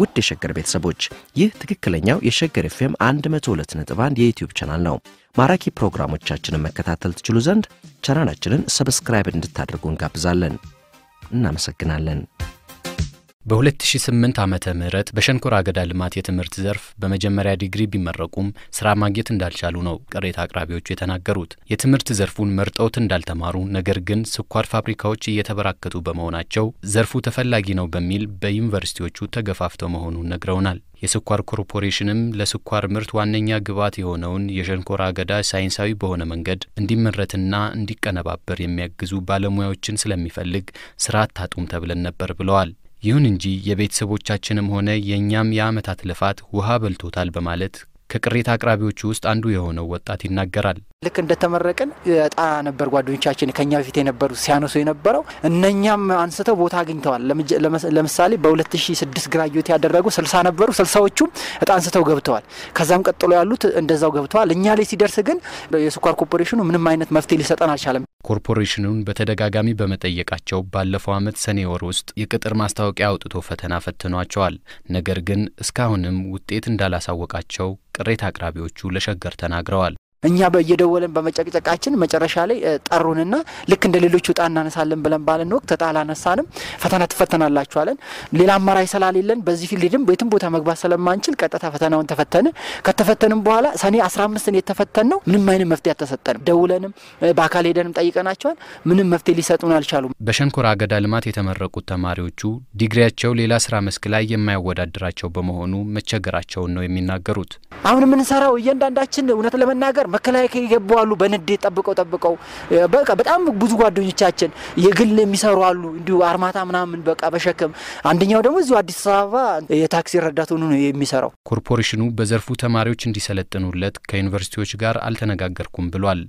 ውድ የሸገር ቤተሰቦች ይህ ትክክለኛው የሸገር ኤፍኤም 102.1 የዩትዩብ ቻናል ነው። ማራኪ ፕሮግራሞቻችንን መከታተል ትችሉ ዘንድ ቻናላችንን ሰብስክራይብ እንድታደርጉ እንጋብዛለን። እናመሰግናለን። በ2008 ዓመተ ምህረት በሸንኮራ አገዳ ልማት የትምህርት ዘርፍ በመጀመሪያ ዲግሪ ቢመረቁም ስራ ማግኘት እንዳልቻሉ ነው ቅሬታ አቅራቢዎቹ የተናገሩት። የትምህርት ዘርፉን መርጠውት እንዳልተማሩ፣ ነገር ግን ስኳር ፋብሪካዎች እየተበራከቱ በመሆናቸው ዘርፉ ተፈላጊ ነው በሚል በዩኒቨርሲቲዎቹ ተገፋፍተው መሆኑን ነግረውናል። የስኳር ኮርፖሬሽንም ለስኳር ምርት ዋነኛ ግብዓት የሆነውን የሸንኮራ አገዳ ሳይንሳዊ በሆነ መንገድ እንዲመረትና እንዲቀነባበር የሚያግዙ ባለሙያዎችን ስለሚፈልግ ስራ አታጡም ተብለን ነበር ብለዋል። ይሁን እንጂ የቤተሰቦቻችንም ሆነ የእኛም የዓመታት ልፋት ውሃ በልቶታል በማለት ከቅሬታ አቅራቢዎቹ ውስጥ አንዱ የሆነው ወጣት ይናገራል። ልክ እንደተመረቅን እጣ ነበር ጓደኞቻችን ከኛ በፊት የነበሩ ሲያነሱ የነበረው እነኛም አንስተው ቦታ አግኝተዋል። ለምሳሌ በ2006 ግራጁዌት ያደረጉ ስልሳ ነበሩ። ስልሳዎቹም እጣ አንስተው ገብተዋል። ከዛም ቀጥሎ ያሉት እንደዛው ገብተዋል። እኛ ላይ ሲደርስ ግን የስኳር ኮርፖሬሽኑ ምንም አይነት መፍትሄ ሊሰጠን አልቻለም። ኮርፖሬሽኑን በተደጋጋሚ በመጠየቃቸው ባለፈው ዓመት ሰኔ ወር ውስጥ የቅጥር ማስታወቂያ አውጥቶ ፈተና ፈትኗቸዋል። ነገር ግን እስካሁንም ውጤት እንዳላሳወቃቸው ቅሬታ አቅራቢዎቹ ለሸገር ተናግረዋል። እኛ በየደወለን በመጨቅጨቃችን መጨረሻ ላይ ጠሩንና ልክ እንደ ሌሎች ውጣ እናነሳለን ብለን ባለን ወቅት እጣ አላነሳንም። ፈተና ትፈተናላችኋለን። ሌላ አማራጭ ስላሌለን በዚህ ፊልድ ቤትም ቦታ መግባት ስለማንችል ቀጥታ ፈተናውን ተፈተን ከተፈተንም በኋላ ሰኔ 15 የተፈተን ነው። ምንም አይነት መፍትሄ አልተሰጠንም። ደውለንም በአካል ሄደንም ጠይቀናቸዋል። ምንም መፍትሄ ሊሰጡን አልቻሉም። በሸንኮራ አገዳ ልማት የተመረቁት ተማሪዎቹ ዲግሪያቸው ሌላ ስራ መስክ ላይ የማይወዳደራቸው በመሆኑ መቸገራቸውን ነው የሚናገሩት። አሁን የምንሰራው እያንዳንዳችን እውነት ለመናገር መከላከያ የገቡ አሉ። በንዴት ጠብቀው ጠብቀው በቃ በጣም ብዙ ጓደኞቻችን የግል የሚሰሩ አሉ። እንዲሁ አርማታ ምናምን በቃ በሸክም አንደኛው ደግሞ እዚሁ አዲስ አበባ የታክሲ ረዳት ሆኖ ነው የሚሰራው። ኮርፖሬሽኑ በዘርፉ ተማሪዎች እንዲሰለጥኑለት ከዩኒቨርሲቲዎች ጋር አልተነጋገርኩም ብሏል።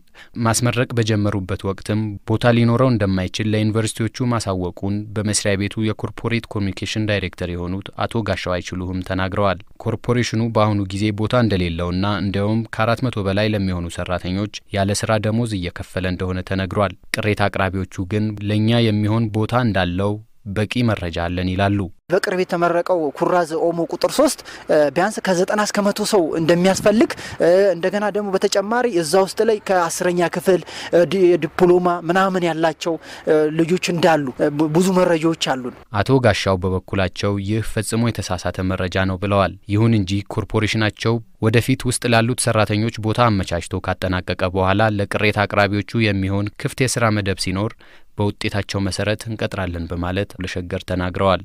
ማስመረቅ በጀመሩበት ወቅትም ቦታ ሊኖረው እንደማይችል ለዩኒቨርሲቲዎቹ ማሳወቁን በመስሪያ ቤቱ የኮርፖሬት ኮሚኒኬሽን ዳይሬክተር የሆኑት አቶ ጋሻው አይችሉም ተናግረዋል። ኮርፖሬሽኑ በአሁኑ ጊዜ ቦታ እንደሌለውና እንዲያውም ከአራት መቶ በላይ ለሚ የሚሆኑ ሰራተኞች ያለ ስራ ደሞዝ እየከፈለ እንደሆነ ተነግሯል። ቅሬታ አቅራቢዎቹ ግን ለእኛ የሚሆን ቦታ እንዳለው በቂ መረጃ አለን ይላሉ። በቅርብ የተመረቀው ኩራዝ ኦሞ ቁጥር ሶስት ቢያንስ ከዘጠና እስከ መቶ ሰው እንደሚያስፈልግ እንደገና ደግሞ በተጨማሪ እዛ ውስጥ ላይ ከአስረኛ ክፍል ዲፕሎማ ምናምን ያላቸው ልጆች እንዳሉ ብዙ መረጃዎች አሉን። አቶ ጋሻው በበኩላቸው ይህ ፈጽሞ የተሳሳተ መረጃ ነው ብለዋል። ይሁን እንጂ ኮርፖሬሽናቸው ወደፊት ውስጥ ላሉት ሰራተኞች ቦታ አመቻችቶ ካጠናቀቀ በኋላ ለቅሬታ አቅራቢዎቹ የሚሆን ክፍት የስራ መደብ ሲኖር በውጤታቸው መሰረት እንቀጥራለን በማለት ለሸገር ተናግረዋል።